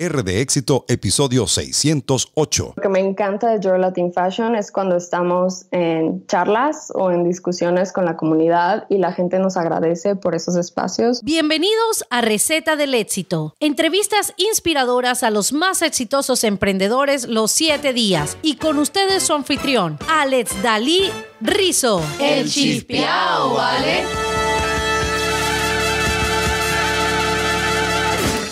R de éxito, episodio 608. Lo que me encanta de Your Latin Fashion es cuando estamos en charlas o en discusiones con la comunidad y la gente nos agradece por esos espacios. Bienvenidos a Receta del Éxito, entrevistas inspiradoras a los más exitosos emprendedores los siete días y con ustedes su anfitrión, Alex Dalí Rizo. El chispeao, Alex.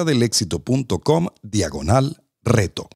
deléxito.com diagonal reto.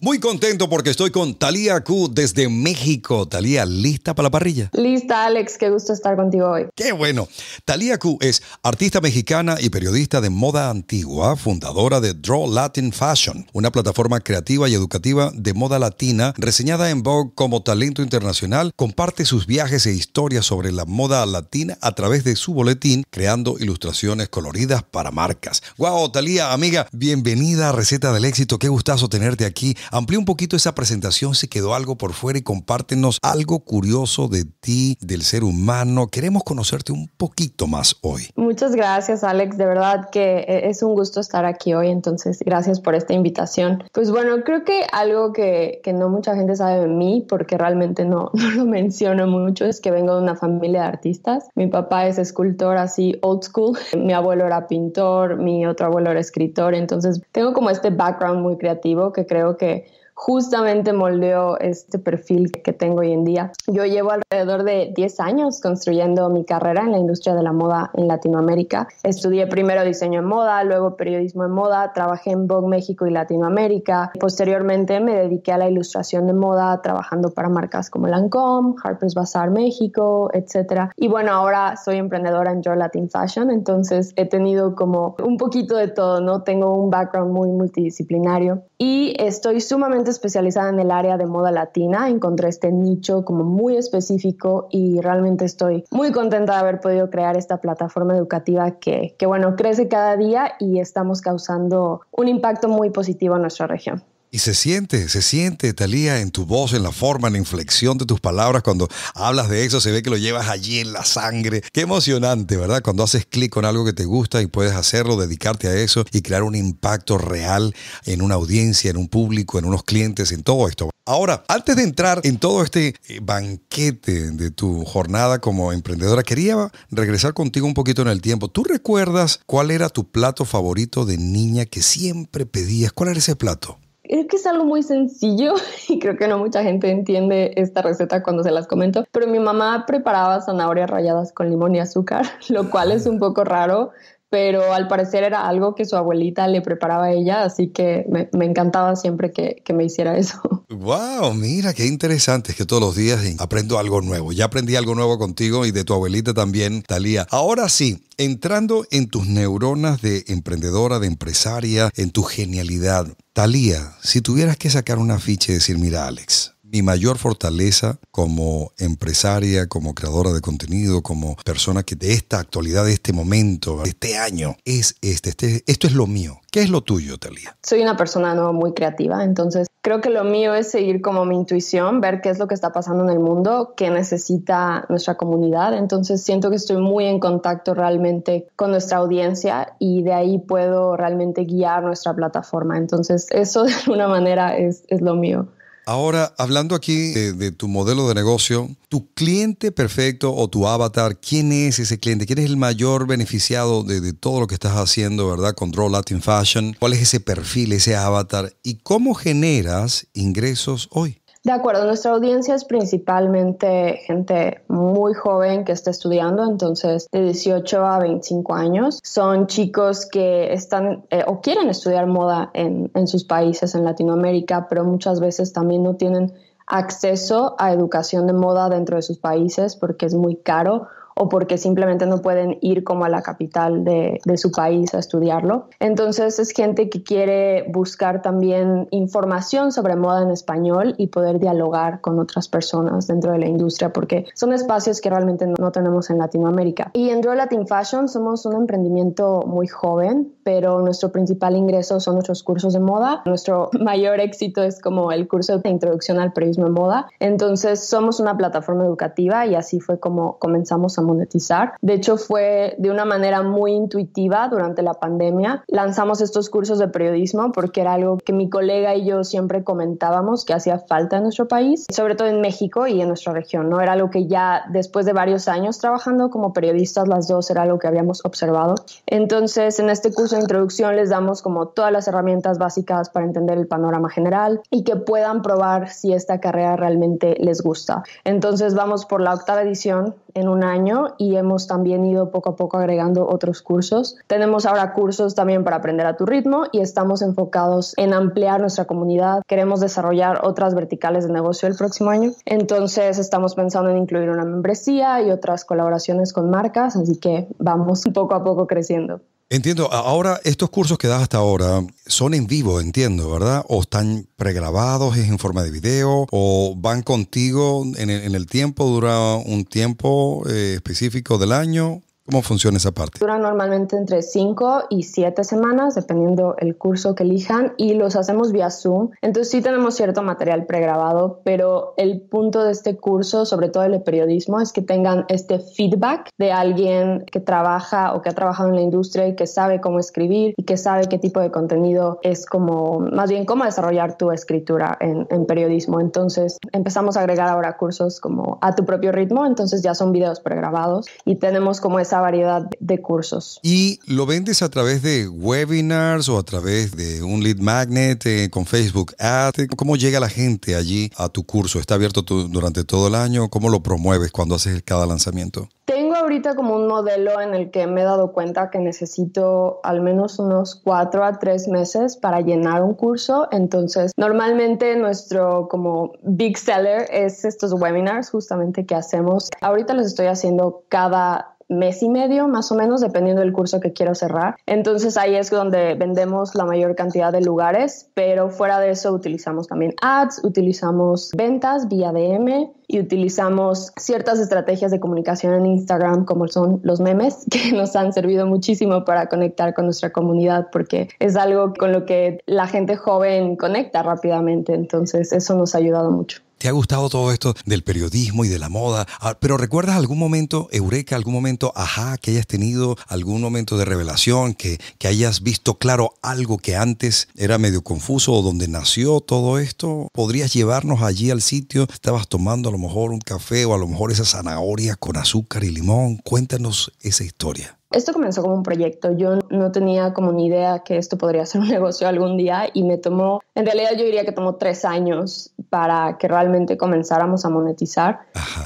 Muy contento porque estoy con Talía Q desde México. Talía, ¿lista para la parrilla? Lista, Alex. Qué gusto estar contigo hoy. Qué bueno. Talía Q es artista mexicana y periodista de moda antigua, fundadora de Draw Latin Fashion, una plataforma creativa y educativa de moda latina, reseñada en Vogue como talento internacional. Comparte sus viajes e historias sobre la moda latina a través de su boletín, creando ilustraciones coloridas para marcas. Guau, wow, Talía, amiga, bienvenida a Receta del Éxito. Qué gustazo tenerte aquí Amplía un poquito esa presentación si quedó algo por fuera y compártenos algo curioso de ti, del ser humano. Queremos conocerte un poquito más hoy. Muchas gracias, Alex. De verdad que eh, es un gusto estar aquí hoy. Entonces, gracias por esta invitación. Pues bueno, creo que algo que, no mucha gente sabe de mí, porque realmente no, no lo menciono mucho, es que vengo de una familia de artistas. Mi papá es escultor así old school. Mi abuelo era pintor, mi otro abuelo era escritor. Entonces, tengo como este background muy creativo que creo que justamente moldeó este perfil que tengo hoy en día. Yo llevo alrededor de 10 años construyendo mi carrera en la industria de la moda en Latinoamérica. Estudié primero diseño en moda, luego periodismo en moda, trabajé en Vogue México y Latinoamérica. Posteriormente me dediqué a la ilustración de moda trabajando para marcas como Lancôme, Harper's Bazaar México, etc. Y bueno, ahora soy emprendedora en Your Latin Fashion, entonces he tenido como un poquito de todo, ¿no? Tengo un background muy multidisciplinario y estoy sumamente especializada en el área de moda latina. Encontré este nicho como muy específico y realmente estoy muy contenta de haber podido crear esta plataforma educativa que, que bueno, crece cada día y estamos causando un impacto muy positivo en nuestra región. Y se siente, se siente, Talía, en tu voz, en la forma, en la inflexión de tus palabras. Cuando hablas de eso, se ve que lo llevas allí en la sangre. Qué emocionante, ¿verdad? Cuando haces clic con algo que te gusta y puedes hacerlo, dedicarte a eso y crear un impacto real en una audiencia, en un público, en unos clientes, en todo esto. Ahora, antes de entrar en todo este eh, banquete de tu jornada como emprendedora, quería regresar contigo un poquito en el tiempo. ¿Tú recuerdas cuál era tu plato favorito de niña que siempre pedías? ¿Cuál era ese plato? Creo que es algo muy sencillo y creo que no mucha gente entiende esta receta cuando se las comento, pero mi mamá preparaba zanahorias ralladas con limón y azúcar, lo cual es un poco raro, pero al parecer era algo que su abuelita le preparaba a ella, así que me, encantaba siempre que me hiciera eso. Wow, mira qué interesante. Es que todos los días aprendo algo nuevo. Ya aprendí algo nuevo contigo y de tu abuelita también, Talía. Ahora sí, entrando en tus neuronas de emprendedora, de empresaria, en tu genialidad. Talía, si tuvieras que sacar una ficha y decir, mira, Alex, mi mayor fortaleza como empresaria, como creadora de contenido, como persona que de esta actualidad, de este momento, de este año, es este, este esto es lo mío. ¿Qué es lo tuyo, Talia? Soy una persona no muy creativa, entonces creo que lo mío es seguir como mi intuición, ver qué es lo que está pasando en el mundo, qué necesita nuestra comunidad. Entonces siento que estoy muy en contacto realmente con nuestra audiencia y de ahí puedo realmente guiar nuestra plataforma. Entonces eso de alguna manera es lo mío. Ahora, hablando aquí de, tu modelo de negocio, tu cliente perfecto o tu avatar, ¿quién es ese cliente? ¿Quién es el mayor beneficiado de, de todo lo que estás haciendo, verdad? Control Latin Fashion. ¿Cuál es ese perfil, ese avatar? ¿Y cómo generas ingresos hoy? De acuerdo, nuestra audiencia es principalmente gente muy joven que está estudiando, entonces de 18 a 25 años. Son chicos que están eh, o quieren estudiar moda en sus países, en Latinoamérica, pero muchas veces también no tienen acceso a educación de moda dentro de sus países porque es muy caro o porque simplemente no pueden ir como a la capital de, su país a estudiarlo. Entonces es gente que quiere buscar también información sobre moda en español y poder dialogar con otras personas dentro de la industria porque son espacios que realmente no, tenemos en Latinoamérica. Y en Draw Latin Fashion somos un emprendimiento muy joven, pero nuestro principal ingreso son nuestros cursos de moda. Nuestro mayor éxito es como el curso de introducción al periodismo de moda. Entonces somos una plataforma educativa y así fue como comenzamos a monetizar. De hecho, fue de una manera muy intuitiva durante la pandemia. Lanzamos estos cursos de periodismo porque era algo que mi colega y yo siempre comentábamos que hacía falta en nuestro país, sobre todo en México y en nuestra región, ¿no? Era algo que ya después de varios años trabajando como periodistas las dos era algo que habíamos observado. Entonces, en este curso de introducción les damos como todas las herramientas básicas para entender el panorama general y que puedan probar si esta carrera realmente les gusta. Entonces, vamos por la octava edición en un año y hemos también ido poco a poco agregando otros cursos. Tenemos ahora cursos también para aprender a tu ritmo y estamos enfocados en ampliar nuestra comunidad. Queremos desarrollar otras verticales de negocio el próximo año. Entonces estamos pensando en incluir una membresía y otras colaboraciones con marcas, así que vamos poco a poco creciendo. Entiendo, ahora estos cursos que das hasta ahora son en vivo, entiendo, ¿verdad? O están pregrabados, es en forma de video, o van contigo en el, tiempo, dura un tiempo eh, específico del año. ¿Cómo funciona esa parte? Duran normalmente entre 5 y 7 semanas, dependiendo el curso que elijan, y los hacemos vía Zoom. Entonces sí tenemos cierto material pregrabado, pero el punto de este curso, sobre todo el de periodismo, es que tengan este feedback de alguien que trabaja o que ha trabajado en la industria y que sabe cómo escribir y que sabe qué tipo de contenido es como, más bien cómo desarrollar tu escritura en, en periodismo. Entonces empezamos a agregar ahora cursos como a tu propio ritmo, entonces ya son videos pregrabados y tenemos como esa variedad de cursos. ¿Y lo vendes a través de webinars o a través de un lead magnet eh, con Facebook Ads? Eh, ¿Cómo llega la gente allí a tu curso? ¿Está abierto durante todo el año? ¿Cómo lo promueves cuando haces cada lanzamiento? Tengo ahorita como un modelo en el que me he dado cuenta que necesito al menos unos cuatro a tres meses para llenar un curso. Entonces, normalmente nuestro como big seller es estos webinars justamente que hacemos. Ahorita los estoy haciendo cada mes y medio más o menos, dependiendo del curso que quiero cerrar. Entonces ahí es donde vendemos la mayor cantidad de lugares, pero fuera de eso utilizamos también ads, utilizamos ventas vía DM y utilizamos ciertas estrategias de comunicación en Instagram como son los memes que nos han servido muchísimo para conectar con nuestra comunidad porque es algo con lo que la gente joven conecta rápidamente, entonces eso nos ha ayudado mucho. ¿Te ha gustado todo esto del periodismo y de la moda? Ah, pero ¿recuerdas algún momento, Eureka, algún momento, ajá, que hayas tenido algún momento de revelación, que, que hayas visto claro algo que antes era medio confuso o donde nació todo esto? ¿Podrías llevarnos allí al sitio? ¿Estabas tomando a lo mejor un café o a lo mejor esa zanahoria con azúcar y limón? Cuéntanos esa historia. Esto comenzó como un proyecto. Yo no tenía como ni idea que esto podría ser un negocio algún día y me tomó, en realidad yo diría que tomó tres años para que realmente comenzáramos a monetizar.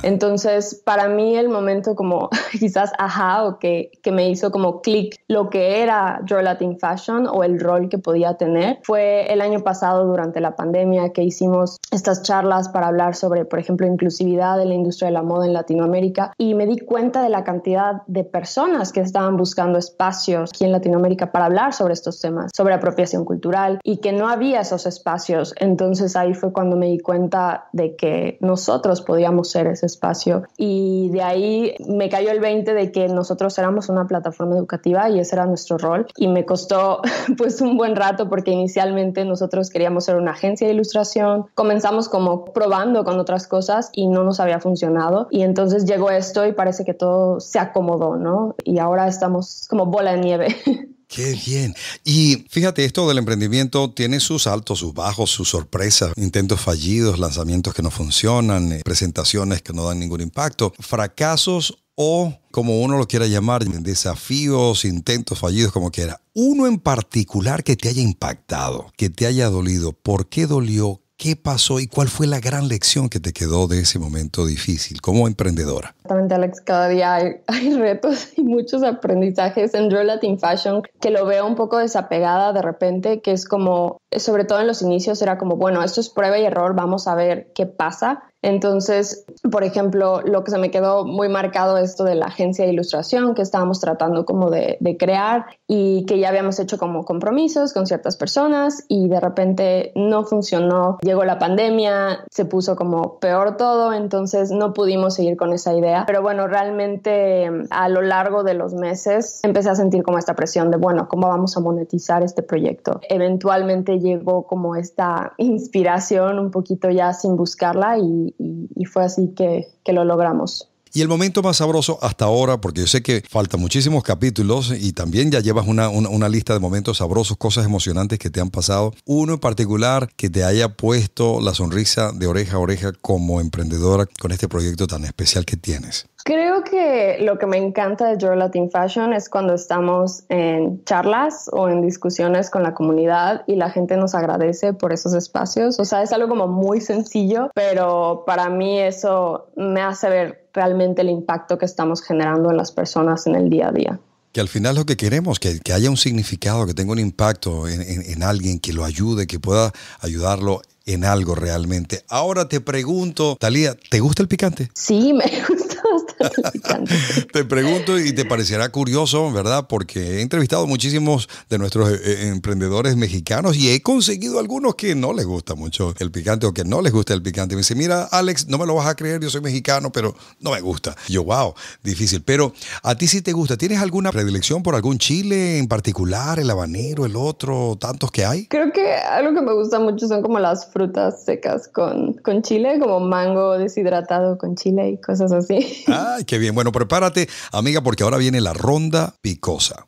Entonces, para mí el momento como quizás ajá o que, que me hizo como clic lo que era Draw Latin Fashion o el rol que podía tener fue el año pasado durante la pandemia que hicimos estas charlas para hablar sobre, por ejemplo, inclusividad de la industria de la moda en Latinoamérica y me di cuenta de la cantidad de personas que estaban buscando espacios aquí en Latinoamérica para hablar sobre estos temas, sobre apropiación cultural y que no había esos espacios. Entonces ahí fue cuando me di cuenta de que nosotros podíamos ser ese espacio y de ahí me cayó el 20 de que nosotros éramos una plataforma educativa y ese era nuestro rol y me costó pues un buen rato porque inicialmente nosotros queríamos ser una agencia de ilustración, comenzamos como probando con otras cosas y no nos había funcionado y entonces llegó esto y parece que todo se acomodó, ¿no? Y ahora estamos como bola de nieve. Qué bien. Y fíjate, esto del emprendimiento tiene sus altos, sus bajos, sus sorpresas, intentos fallidos, lanzamientos que no funcionan, eh, presentaciones que no dan ningún impacto, fracasos o, como uno lo quiera llamar, desafíos, intentos fallidos, como quiera. Uno en particular que te haya impactado, que te haya dolido. ¿Por qué dolió? ¿Qué pasó y cuál fue la gran lección que te quedó de ese momento difícil como emprendedora? Exactamente, Alex, cada día hay, retos y muchos aprendizajes en Real Latin Fashion que lo veo un poco desapegada de repente, que es como, sobre todo en los inicios era como, bueno, esto es prueba y error, vamos a ver qué pasa. Entonces, por ejemplo, lo que se me quedó muy marcado esto de la agencia de ilustración que estábamos tratando como de, de crear y que ya habíamos hecho como compromisos con ciertas personas y de repente no funcionó, llegó la pandemia, se puso como peor todo, entonces no pudimos seguir con esa idea. Pero bueno, realmente em, a lo largo de los meses empecé a sentir como esta presión de, bueno, ¿cómo vamos a monetizar este proyecto? Eventualmente llegó como esta inspiración un poquito ya sin buscarla y y, fue así que, que lo logramos. Y el momento más sabroso hasta ahora, porque yo sé que faltan muchísimos capítulos y también ya llevas una, lista de momentos sabrosos, cosas emocionantes que te han pasado. Uno en particular que te haya puesto la sonrisa de oreja a oreja como emprendedora con este proyecto tan especial que tienes. Creo que lo que me encanta de Your Latin Fashion es cuando estamos en charlas o en discusiones con la comunidad y la gente nos agradece por esos espacios. O sea, es algo como muy sencillo, pero para mí eso me hace ver realmente el impacto que estamos generando en las personas en el día a día. Que al final lo que queremos, que, que haya un significado, que tenga un impacto en, en, alguien, que lo ayude, que pueda ayudarlo en algo realmente. Ahora te pregunto, Talía, ¿te gusta el picante? Sí, me gusta bastante el picante. te pregunto y te parecerá curioso, ¿verdad? Porque he entrevistado muchísimos de nuestros eh, eh, emprendedores mexicanos y he conseguido algunos que no les gusta mucho el picante o que no les gusta el picante. Me dice, mira, Alex, no me lo vas a creer, yo soy mexicano, pero no me gusta. yo, wow, difícil. Pero a ti sí te gusta. ¿Tienes alguna predilección por algún chile en particular, el habanero, el otro, tantos que hay? Creo que algo que me gusta mucho son como las frutas secas con, chile, como mango deshidratado con chile y cosas así. Ay, qué bien. Bueno, prepárate, amiga, porque ahora viene la ronda picosa.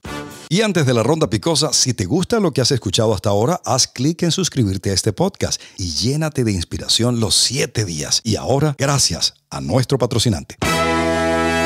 Y antes de la ronda picosa, si te gusta lo que has escuchado hasta ahora, haz clic en suscribirte a este podcast y llénate de inspiración los siete días. Y ahora, gracias a nuestro patrocinante.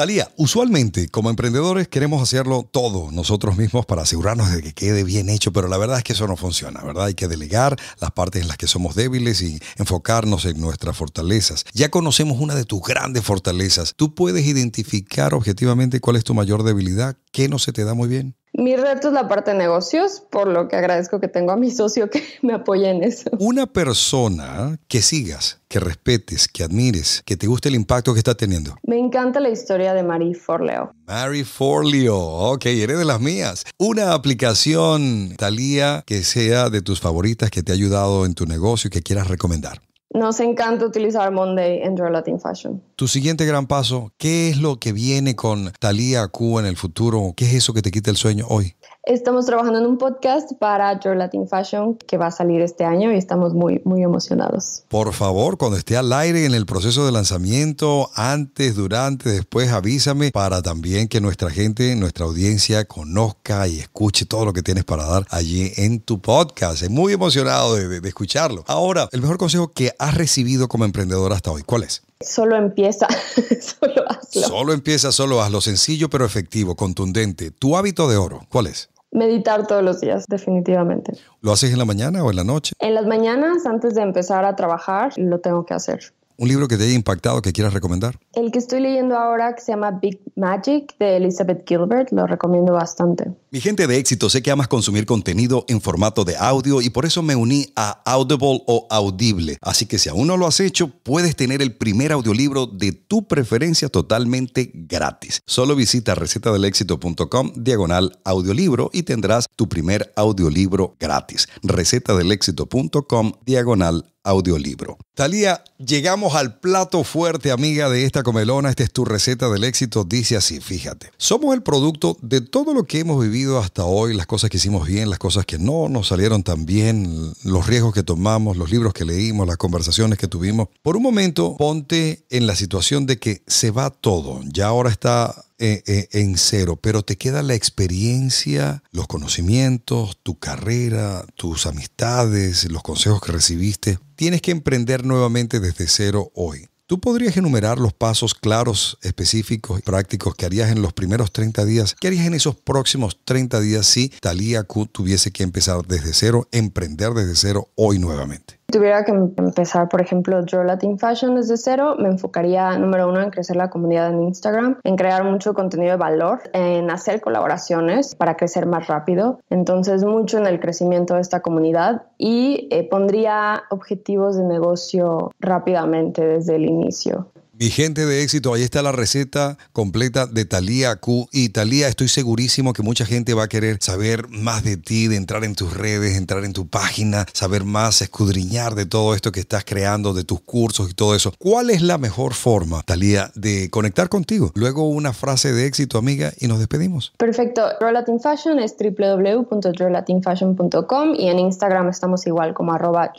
Talía, usualmente como emprendedores queremos hacerlo todo nosotros mismos para asegurarnos de que quede bien hecho, pero la verdad es que eso no funciona, ¿verdad? Hay que delegar las partes en las que somos débiles y enfocarnos en nuestras fortalezas. Ya conocemos una de tus grandes fortalezas. ¿Tú puedes identificar objetivamente cuál es tu mayor debilidad? ¿Qué no se te da muy bien? Mi reto es la parte de negocios, por lo que agradezco que tengo a mi socio que me apoya en eso. Una persona que sigas, que respetes, que admires, que te guste el impacto que está teniendo. Me encanta la historia de Marie Forleo. Marie Forleo, ok, eres de las mías. Una aplicación, Talía, que sea de tus favoritas, que te ha ayudado en tu negocio y que quieras recomendar nos encanta utilizar Monday en Your Fashion. Tu siguiente gran paso, ¿qué es lo que viene con Thalía Q en el futuro? ¿Qué es eso que te quita el sueño hoy? Estamos trabajando en un podcast para Your Latin Fashion que va a salir este año y estamos muy, muy emocionados. Por favor, cuando esté al aire en el proceso de lanzamiento, antes, durante, después, avísame para también que nuestra gente, nuestra audiencia conozca y escuche todo lo que tienes para dar allí en tu podcast. Estoy muy emocionado de, de escucharlo. Ahora, el mejor consejo que has recibido como emprendedor hasta hoy, ¿cuál es? Solo empieza, solo hazlo. Solo empieza, solo hazlo. Sencillo pero efectivo, contundente. ¿Tu hábito de oro cuál es? Meditar todos los días, definitivamente. ¿Lo haces en la mañana o en la noche? En las mañanas, antes de empezar a trabajar, lo tengo que hacer. ¿Un libro que te haya impactado, que quieras recomendar? El que estoy leyendo ahora, que se llama Big Magic, de Elizabeth Gilbert, lo recomiendo bastante. Mi gente de éxito, sé que amas consumir contenido en formato de audio y por eso me uní a Audible o Audible. Así que si aún no lo has hecho, puedes tener el primer audiolibro de tu preferencia totalmente gratis. Solo visita recetadelexito.com diagonal audiolibro y tendrás tu primer audiolibro gratis. recetadelexito.com diagonal audiolibro. Talía, llegamos al plato fuerte, amiga de esta comelona. Esta es tu receta del éxito. Dice así, fíjate. Somos el producto de todo lo que hemos vivido hasta hoy, las cosas que hicimos bien, las cosas que no nos salieron tan bien, los riesgos que tomamos, los libros que leímos, las conversaciones que tuvimos. Por un momento, ponte en la situación de que se va todo. Ya ahora está eh, eh, en cero, pero te queda la experiencia, los conocimientos, tu carrera, tus amistades, los consejos que recibiste. Tienes que emprender nuevamente desde cero hoy. ¿Tú podrías enumerar los pasos claros, específicos y prácticos que harías en los primeros 30 días? ¿Qué harías en esos próximos 30 días si Talía Q tuviese que empezar desde cero, emprender desde cero hoy nuevamente? Si tuviera que em-, empezar, por ejemplo, Draw Latin Fashion desde cero, me enfocaría, número uno, en crecer la comunidad en Instagram, en crear mucho contenido de valor, en hacer colaboraciones para crecer más rápido. Entonces, mucho en el crecimiento de esta comunidad y eh, pondría objetivos de negocio rápidamente desde el inicio. Mi gente de éxito, ahí está la receta completa de Talía Q. Y Talía, estoy segurísimo que mucha gente va a querer saber más de ti, de entrar en tus redes, entrar en tu página, saber más, escudriñar de todo esto que estás creando, de tus cursos y todo eso. ¿Cuál es la mejor forma, Talía, de conectar contigo? Luego una frase de éxito, amiga, y nos despedimos. Perfecto. Relatin Fashion es www.relatinfashion.com y en Instagram estamos igual como arroba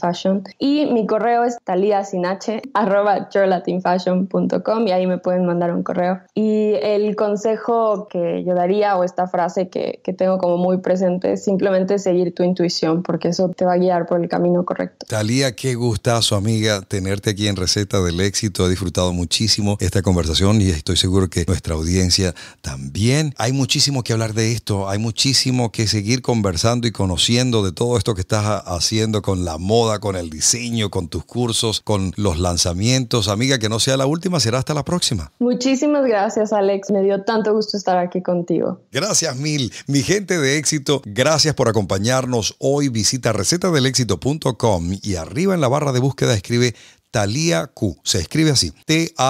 Fashion. Y mi correo es talía sin h fashion.com y ahí me pueden mandar un correo. Y el consejo que yo daría o esta frase que, que tengo como muy presente es simplemente seguir tu intuición porque eso te va a guiar por el camino correcto. Talía, qué gustazo amiga tenerte aquí en Receta del Éxito. He disfrutado muchísimo esta conversación y estoy seguro que nuestra audiencia también. Hay muchísimo que hablar de esto, hay muchísimo que seguir conversando y conociendo de todo esto que estás haciendo con la moda, con el diseño, con tus cursos, con los lanzamientos. Amiga, que no sea la última, será hasta la próxima. Muchísimas gracias, Alex. Me dio tanto gusto estar aquí contigo. Gracias mil. Mi gente de éxito, gracias por acompañarnos hoy. Visita recetadelexito.com y arriba en la barra de búsqueda escribe Talia Q. Se escribe así. T-A-L-I-A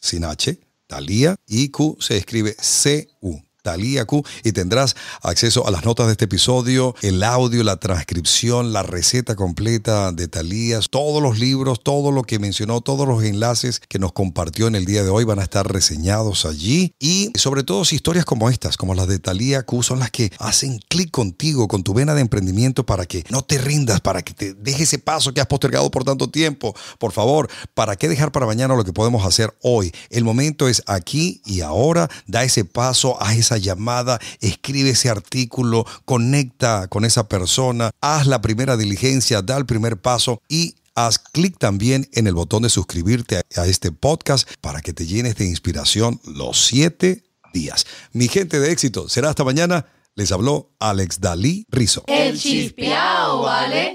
sin H. Talia, y Q se escribe C-U. Talía Q y tendrás acceso a las notas de este episodio, el audio, la transcripción, la receta completa de Talías, todos los libros, todo lo que mencionó, todos los enlaces que nos compartió en el día de hoy van a estar reseñados allí y sobre todo si historias como estas, como las de Talía Q son las que hacen clic contigo, con tu vena de emprendimiento para que no te rindas, para que te dejes ese paso que has postergado por tanto tiempo. Por favor, ¿para qué dejar para mañana lo que podemos hacer hoy? El momento es aquí y ahora, da ese paso, a esa llamada, escribe ese artículo, conecta con esa persona, haz la primera diligencia, da el primer paso y Haz clic también en el botón de suscribirte a este podcast para que te llenes de inspiración los siete días. Mi gente de éxito, será hasta mañana. Les habló Alex Dalí Rizo. ¿vale?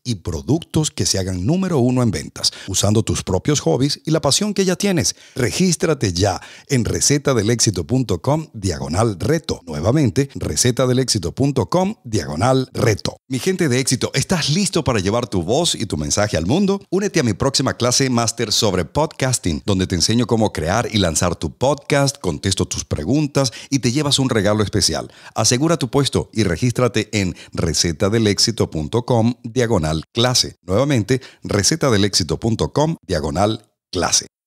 y productos que se hagan número uno en ventas, usando tus propios hobbies y la pasión que ya tienes. Regístrate ya en recetadelexito.com diagonal reto. Nuevamente, recetadelexito.com diagonal reto. Mi gente de éxito, ¿estás listo para llevar tu voz y tu mensaje al mundo? Únete a mi próxima clase máster sobre podcasting, donde te enseño cómo crear y lanzar tu podcast, contesto tus preguntas y te llevas un regalo especial. Asegura tu puesto y regístrate en recetadelexito.com diagonal clase. Nuevamente, recetadelexito.com diagonal clase.